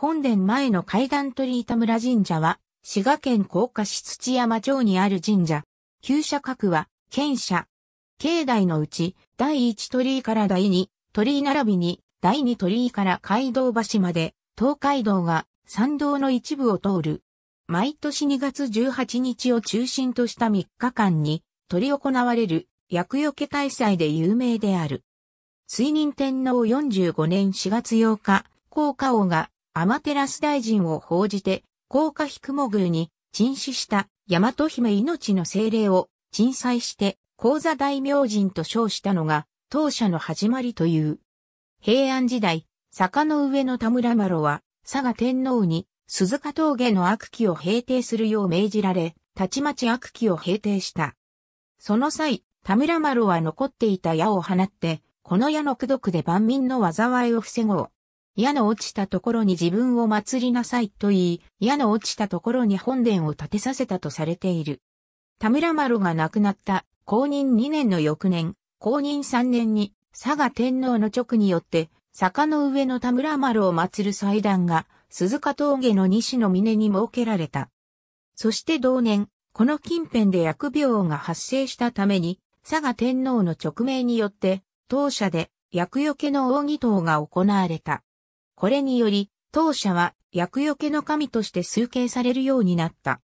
本殿前の階段鳥板村神社は、滋賀県甲賀市土山町にある神社。旧社格は、県社。境内のうち、第一鳥居から第二鳥居並びに、第二鳥居から街道橋まで、東海道が山道の一部を通る。毎年2月18日を中心とした3日間に、取り行われる、厄除け大祭で有名である。追認天皇45年4月8日、高賀王がテラス大臣を報じて、高架ひくも宮に、鎮死した大和姫命の精霊を、鎮祭して、高座大明神と称したのが、当社の始まりという。平安時代、坂の上の田村麻呂は、佐賀天皇に、鈴鹿峠の悪鬼を平定するよう命じられ、たちまち悪鬼を平定した。その際、田村麻呂は残っていた矢を放って、この矢の功徳で万民の災いを防ごう。矢の落ちたところに自分を祭りなさいと言い、矢の落ちたところに本殿を建てさせたとされている。田村丸が亡くなった公認2年の翌年、公認3年に佐賀天皇の直によって坂の上の田村丸を祀る祭壇が鈴鹿峠の西の峰に設けられた。そして同年、この近辺で薬病が発生したために、佐賀天皇の直命によって、当社で薬除けの奥義等が行われた。これにより、当社は厄除けの神として崇敬されるようになった。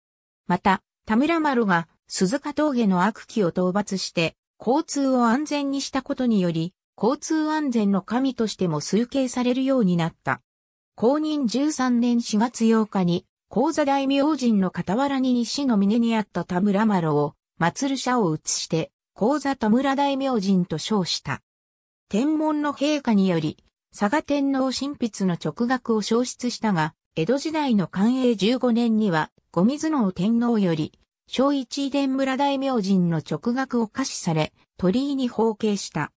また、田村呂が鈴鹿峠の悪鬼を討伐して、交通を安全にしたことにより、交通安全の神としても崇敬されるようになった。公認13年4月8日に、講座大明神の傍らに西の峰にあった田村呂を、祭る社を移して、講座田村大明神と称した。天文の陛下により、佐賀天皇神筆の直学を消失したが、江戸時代の寛永15年には、五水能天皇より、小一遺伝村大明神の直学を可視され、鳥居に包茎した。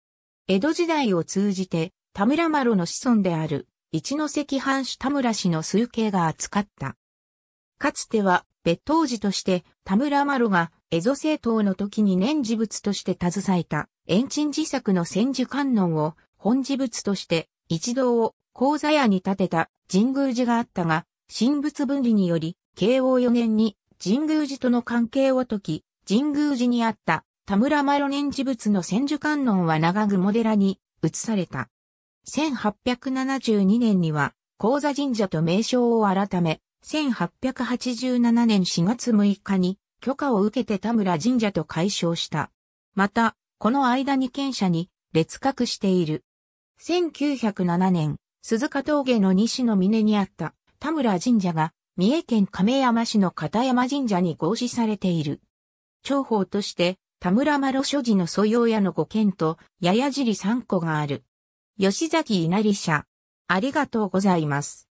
江戸時代を通じて、田村麻呂の子孫である、一関藩主田村氏の崇敬が扱った。かつては、別当時として、田村麻呂が、江戸政党の時に年次物として携えた、延鎮自作の千手観音を、本事物として、一堂を講座屋に建てた神宮寺があったが、神仏分離により、慶応4年に神宮寺との関係を解き、神宮寺にあった田村麻呂念寺仏の千手観音は長雲寺に移された。1872年には、高座神社と名称を改め、1887年4月6日に許可を受けて田村神社と解消した。また、この間に県社に列格している1907年、鈴鹿峠の西の峰にあった田村神社が三重県亀山市の片山神社に合祀されている。長宝として田村麻呂所持の素養屋の五軒と八重尻三個がある。吉崎稲荷社。ありがとうございます。